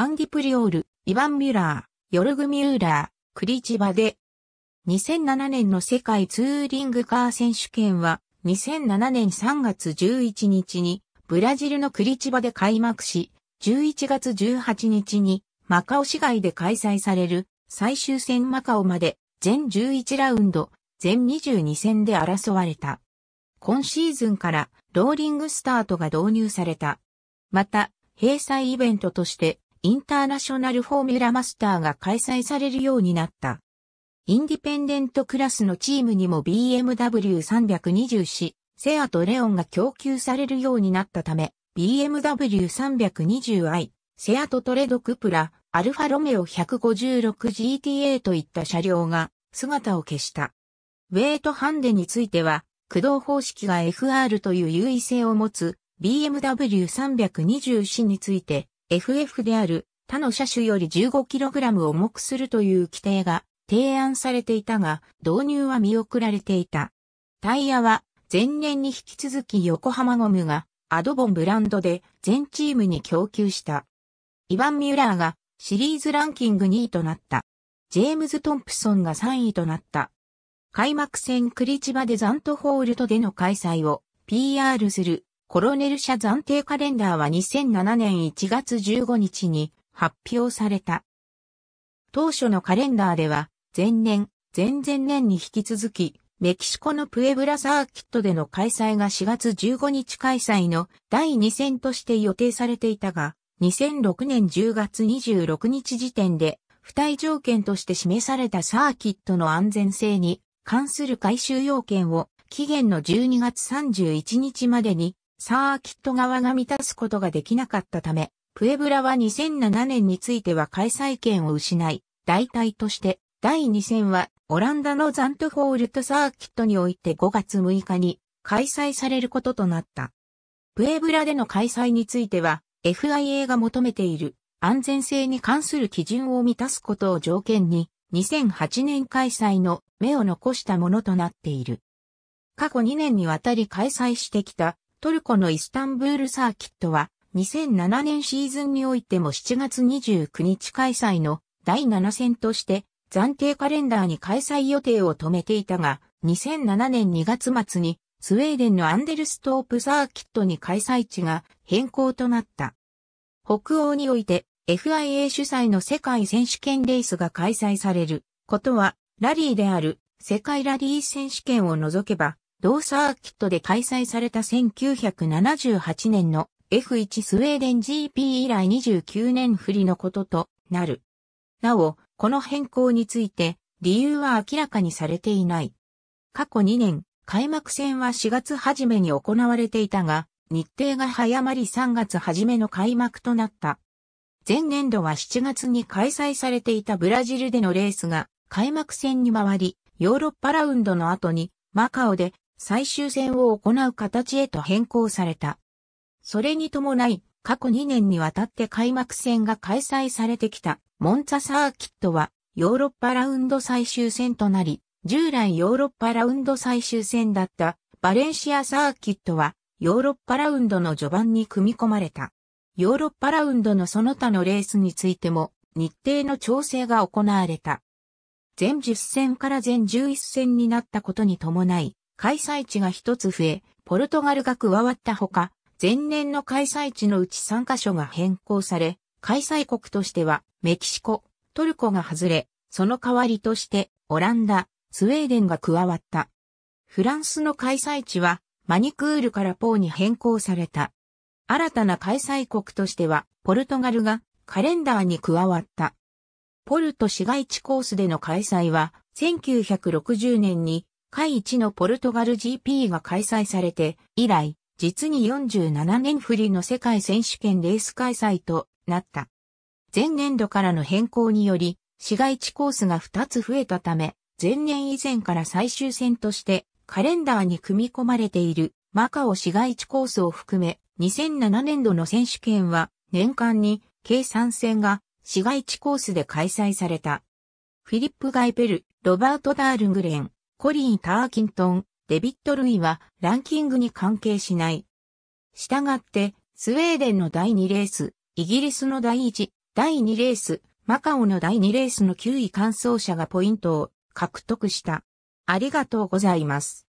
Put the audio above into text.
アンディ・プリオール、イヴァン・ミュラー、ヨルグ・ミューラー、クリチバで。2007年の世界ツーリングカー選手権は2007年3月11日にブラジルのクリチバで開幕し、11月18日にマカオ市外で開催される最終戦マカオまで全11ラウンド、全22戦で争われた。今シーズンからローリングスタートが導入された。また、閉鎖イベントとしてインターナショナルフォーミュラマスターが開催されるようになった。インディペンデントクラスのチームにも BMW320C、セアとレオンが供給されるようになったため、BMW320i、セアとトレドクプラ、アルファロメオ 156GTA といった車両が姿を消した。ウェイトハンデについては、駆動方式が FR という優位性を持つ BMW320C について FF である他の車種より 15kg 重くするという規定が提案されていたが、導入は見送られていた。タイヤは前年に引き続き横浜ゴムがアドボンブランドで全チームに供給した。イヴァン・ミュラーがシリーズランキング2位となった。ジェームズ・トンプソンが3位となった。開幕戦クリチバデザントホールドでの開催を PR するコロネル社暫定カレンダーは2007年1月15日に発表された。当初のカレンダーでは、前年、前々年に引き続き、メキシコのプエブラサーキットでの開催が4月15日開催の第2戦として予定されていたが、2006年10月26日時点で、付帯条件として示されたサーキットの安全性に関する改修要件を期限の12月31日までにサーキット側が満たすことができなかったため、プエブラは2007年については開催権を失い、代替として第2戦はオランダのザントフォールトサーキットにおいて5月6日に開催されることとなった。プエブラでの開催については FIA が求めている安全性に関する基準を満たすことを条件に2008年開催の目を残したものとなっている。過去2年にわたり開催してきたトルコのイスタンブールサーキットは、2007年シーズンにおいても7月29日開催の第7戦として暫定カレンダーに開催予定を止めていたが、2007年2月末にスウェーデンのアンデルストープサーキットに開催地が変更となった。北欧において FIA 主催の世界選手権レースが開催されることはラリーである世界ラリー選手権を除けば同サーキットで開催された1978年の F1 スウェーデン GP 以来29年振りのこととなる。なお、この変更について理由は明らかにされていない。過去2年、開幕戦は4月初めに行われていたが、日程が早まり3月初めの開幕となった。前年度は7月に開催されていたブラジルでのレースが開幕戦に回り、ヨーロッパラウンドの後にマカオで最終戦を行う形へと変更された。それに伴い、過去2年にわたって開幕戦が開催されてきたモンツァサーキットはヨーロッパラウンド最終戦となり、従来ヨーロッパラウンド最終戦だったバレンシアサーキットはヨーロッパラウンドの序盤に組み込まれた。ヨーロッパラウンドのその他のレースについても日程の調整が行われた。全10戦から全11戦になったことに伴い、開催地が一つ増え、ポルトガルが加わったほか、前年の開催地のうち3カ所が変更され、開催国としてはメキシコ、トルコが外れ、その代わりとしてオランダ、スウェーデンが加わった。フランスの開催地はマニクールからポーに変更された。新たな開催国としてはポルトガルがカレンダーに加わった。ポルト市街地コースでの開催は1960年に会一のポルトガル GP が開催されて、以来、実に47年振りの世界選手権レース開催となった。前年度からの変更により、市街地コースが2つ増えたため、前年以前から最終戦としてカレンダーに組み込まれているマカオ市街地コースを含め、2007年度の選手権は年間に計3戦が市街地コースで開催された。フィリップ・ガイペル、ロバート・ダールグレン、コリン・ターキントン、デビット・ルイはランキングに関係しない。したがって、スウェーデンの第2レース、イギリスの第1、第2レース、マカオの第2レースの9位完走者がポイントを獲得した。ありがとうございます。